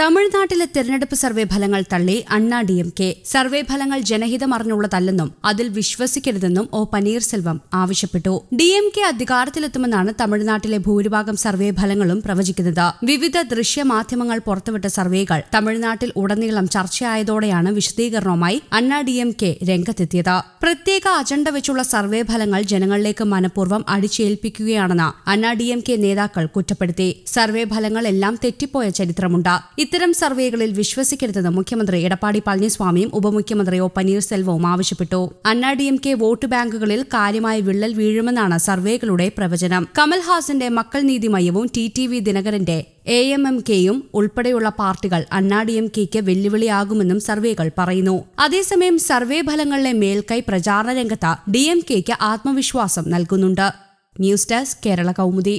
തമിഴ്നാട്ടിലെ തെരഞ്ഞെടുപ്പ് സർവേ ഫലങ്ങൾ തള്ളി അണ്ണാ ഡി എം കെ സർവേ ഫലങ്ങൾ ജനഹിതമറിഞ്ഞുള്ളതല്ലെന്നും അതിൽ വിശ്വസിക്കരുതെന്നും ഒ പനീർസെൽവം ആവശ്യപ്പെട്ടു ഡി എം കെ അധികാരത്തിലെത്തുമെന്നാണ് തമിഴ്നാട്ടിലെ ഭൂരിഭാഗം സർവേ ഫലങ്ങളും പ്രവചിക്കുന്നത് വിവിധ ദൃശ്യമാധ്യമങ്ങൾ പുറത്തുവിട്ട സർവേകൾ തമിഴ്നാട്ടിൽ ഉടനീളം ചർച്ചയായതോടെയാണ് വിശദീകരണവുമായി അണ്ണാ ഡി എം കെ രംഗത്തെത്തിയത് പ്രത്യേക അജണ്ട വെച്ചുള്ള സർവേ ഫലങ്ങൾ ജനങ്ങളിലേക്ക് മനഃപൂർവ്വം അടിച്ചേൽപ്പിക്കുകയാണെന്ന് അണ്ണാ ഡി എം കെ നേതാക്കൾ കുറ്റപ്പെടുത്തി സർവേ ഫലങ്ങളെല്ലാം തെറ്റിപ്പോയ ചരിത്രമുണ്ട് ഇത്തരം സർവേകളിൽ വിശ്വസിക്കരുതെന്ന് മുഖ്യമന്ത്രി എടപ്പാടി പളനിസ്വാമിയും ഉപമുഖ്യമന്ത്രി ഒ പനീർസെൽവവും ആവശ്യപ്പെട്ടു അണ്ണാ ഡി എം കെ വോട്ട് ബാങ്കുകളിൽ കാര്യമായ വിള്ളൽ വീഴുമെന്നാണ് സർവേകളുടെ പ്രവചനം കമൽഹാസന്റെ മക്കൾ നീതി മയവും ടി ടി വി ദിനകരന്റെ എ എം എം കെയും ഉൾപ്പെടെയുള്ള പാർട്ടികൾ അണ്ണാ ഡി എം കെക്ക് വെല്ലുവിളിയാകുമെന്നും സർവേകൾ പറയുന്നു അതേസമയം സർവേ ഫലങ്ങളിലെ മേൽക്കൈ പ്രചാരണ രംഗത്ത് ഡി എം കെക്ക് ആത്മവിശ്വാസം നൽകുന്നുണ്ട് ന്യൂസ് ഡെസ്ക് കേരള കൗമുദി